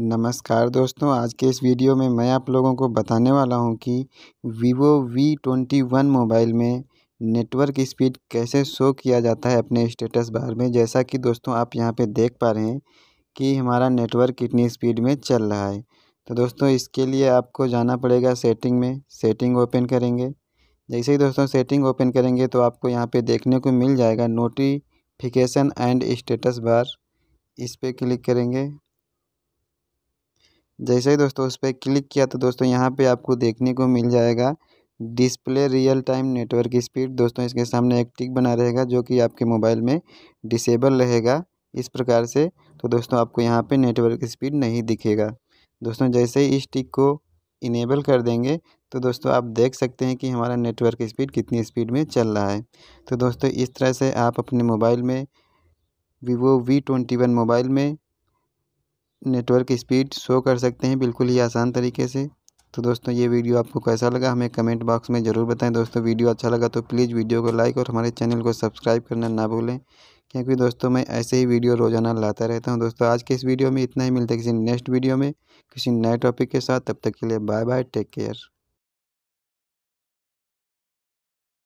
नमस्कार दोस्तों आज के इस वीडियो में मैं आप लोगों को बताने वाला हूं कि Vivo V twenty one mobile में नेटवर्क स्पीड कैसे शो किया जाता है अपने स्टेटस बार में जैसा कि दोस्तों आप यहां पे देख पा रहे हैं कि हमारा नेटवर्क कितनी स्पीड में चल रहा है तो दोस्तों इसके लिए आपको जाना पड़ेगा सेटिंग में सेटिंग ओपन करेंगे जैसे ही दोस्तों सेटिंग ओपन करेंगे तो आपको यहाँ पर देखने को मिल जाएगा नोटिफिकेशन एंड स्टेटस बार इस पर क्लिक करेंगे जैसे ही दोस्तों उस पर क्लिक किया तो दोस्तों यहाँ पे आपको देखने को मिल जाएगा display real time network speed दोस्तों इसके सामने एक टिक बना रहेगा जो कि आपके मोबाइल में डिसेबल रहेगा इस प्रकार से तो दोस्तों आपको यहाँ पे नेटवर्क स्पीड नहीं दिखेगा दोस्तों जैसे ही इस टिक को इनेबल कर देंगे तो दोस्तों आप देख सकते हैं कि हमारा नेटवर्क स्पीड कितनी स्पीड में चल रहा है तो दोस्तों इस तरह से आप अपने मोबाइल में Vivo V twenty one mobile में नेटवर्क स्पीड शो कर सकते हैं बिल्कुल ही आसान तरीके से तो दोस्तों ये वीडियो आपको कैसा लगा हमें कमेंट बॉक्स में ज़रूर बताएं दोस्तों वीडियो अच्छा लगा तो प्लीज़ वीडियो को लाइक और हमारे चैनल को सब्सक्राइब करना ना भूलें क्योंकि दोस्तों मैं ऐसे ही वीडियो रोज़ाना लाता रहता हूँ दोस्तों आज के इस वीडियो में इतना ही मिलता है किसी नेक्स्ट वीडियो में किसी नए टॉपिक के साथ तब तक के लिए बाय बाय टेक केयर